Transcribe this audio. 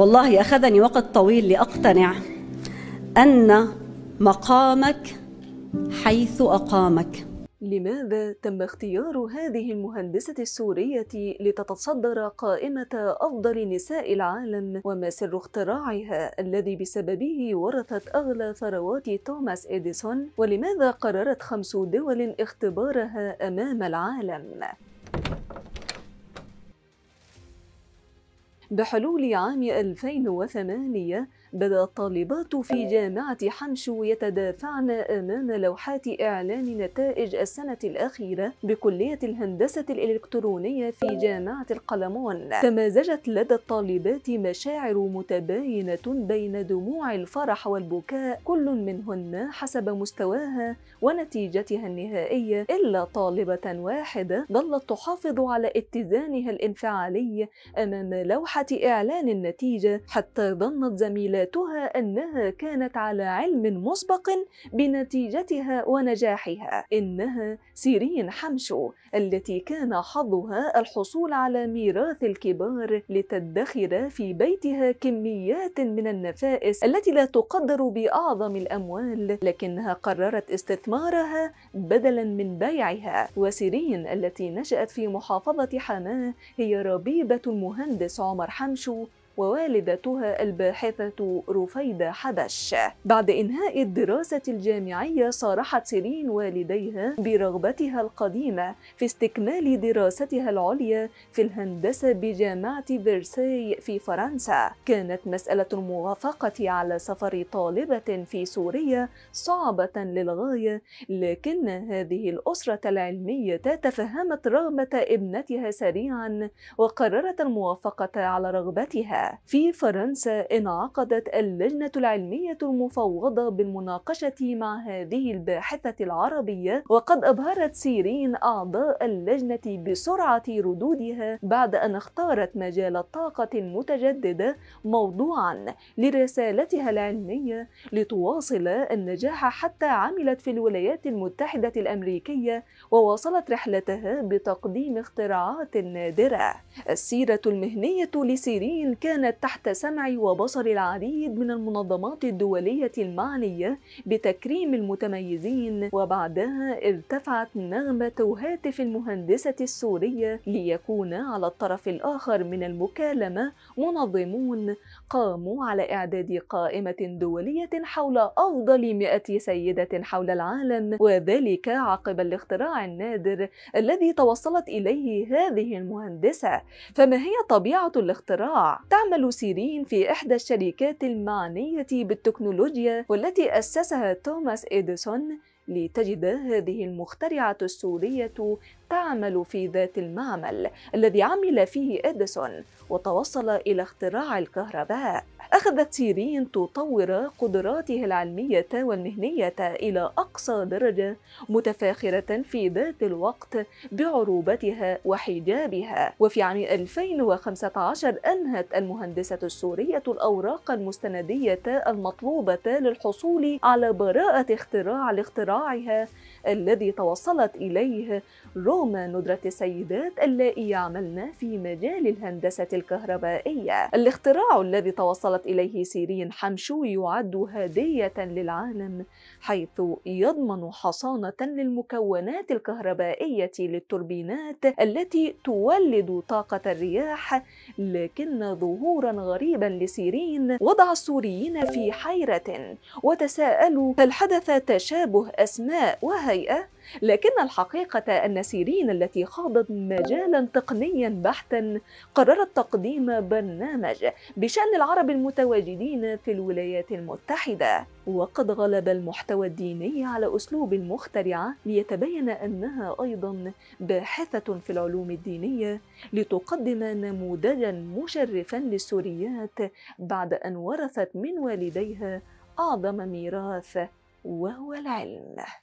والله أخذني وقت طويل لأقتنع أن مقامك حيث أقامك لماذا تم اختيار هذه المهندسة السورية لتتصدر قائمة أفضل نساء العالم وما سر اختراعها الذي بسببه ورثت أغلى ثروات توماس إديسون ولماذا قررت خمس دول اختبارها أمام العالم؟ بحلول عام 2008 بدا الطالبات في جامعة حنشو يتدافعن أمام لوحات إعلان نتائج السنة الأخيرة بكلية الهندسة الإلكترونية في جامعة القلمون تمازجت لدى الطالبات مشاعر متباينة بين دموع الفرح والبكاء كل منهن حسب مستواها ونتيجتها النهائية إلا طالبة واحدة ظلت تحافظ على اتزانها الانفعالي أمام لوحة إعلان النتيجة حتى ظنت زميلاتها ذاتها أنها كانت على علم مسبق بنتيجتها ونجاحها إنها سيرين حمشو التي كان حظها الحصول على ميراث الكبار لتدخر في بيتها كميات من النفائس التي لا تقدر بأعظم الأموال لكنها قررت استثمارها بدلا من بيعها وسيرين التي نشأت في محافظة حماه هي ربيبة المهندس عمر حمشو ووالدتها الباحثة رفيدة حبش بعد إنهاء الدراسة الجامعية صارحت سيرين والديها برغبتها القديمة في استكمال دراستها العليا في الهندسة بجامعة فيرساي في فرنسا كانت مسألة الموافقة على سفر طالبة في سوريا صعبة للغاية لكن هذه الأسرة العلمية تفهمت رغبة ابنتها سريعا وقررت الموافقة على رغبتها في فرنسا انعقدت اللجنة العلمية المفوضة بالمناقشة مع هذه الباحثة العربية وقد أبهرت سيرين أعضاء اللجنة بسرعة ردودها بعد أن اختارت مجال الطاقة المتجددة موضوعا لرسالتها العلمية لتواصل النجاح حتى عملت في الولايات المتحدة الأمريكية وواصلت رحلتها بتقديم اختراعات نادرة السيرة المهنية لسيرين كانت كانت تحت سمع وبصر العديد من المنظمات الدولية المعنية بتكريم المتميزين وبعدها ارتفعت نغمة هاتف المهندسة السورية ليكون على الطرف الآخر من المكالمة منظمون قاموا على إعداد قائمة دولية حول أفضل 100 سيدة حول العالم وذلك عقب الاختراع النادر الذي توصلت إليه هذه المهندسة فما هي طبيعة الاختراع؟ تعمل سيرين في إحدى الشركات المعنية بالتكنولوجيا والتي أسسها توماس إديسون لتجد هذه المخترعة السورية تعمل في ذات المعمل الذي عمل فيه إديسون وتوصل إلى اختراع الكهرباء أخذت سيرين تطور قدراته العلمية والمهنية إلى أقصى درجة متفاخرة في ذات الوقت بعروبتها وحجابها وفي عام 2015 أنهت المهندسة السورية الأوراق المستندية المطلوبة للحصول على براءة اختراع لاختراعها الذي توصلت إليه رو اليوم ندرة السيدات اللائي يعملن في مجال الهندسة الكهربائية الاختراع الذي توصلت إليه سيرين حمشو يعد هدية للعالم حيث يضمن حصانة للمكونات الكهربائية للتوربينات التي تولد طاقة الرياح لكن ظهورا غريبا لسيرين وضع السوريين في حيرة وتساءلوا هل حدث تشابه أسماء وهيئة؟ لكن الحقيقة أن سيرين اللاعبين التي خاضت مجالا تقنيا بحتا قررت تقديم برنامج بشأن العرب المتواجدين في الولايات المتحدة وقد غلب المحتوى الديني على أسلوب المخترعة ليتبين أنها أيضا باحثة في العلوم الدينية لتقدم نموذجا مشرفا للسوريات بعد أن ورثت من والديها أعظم ميراث وهو العلم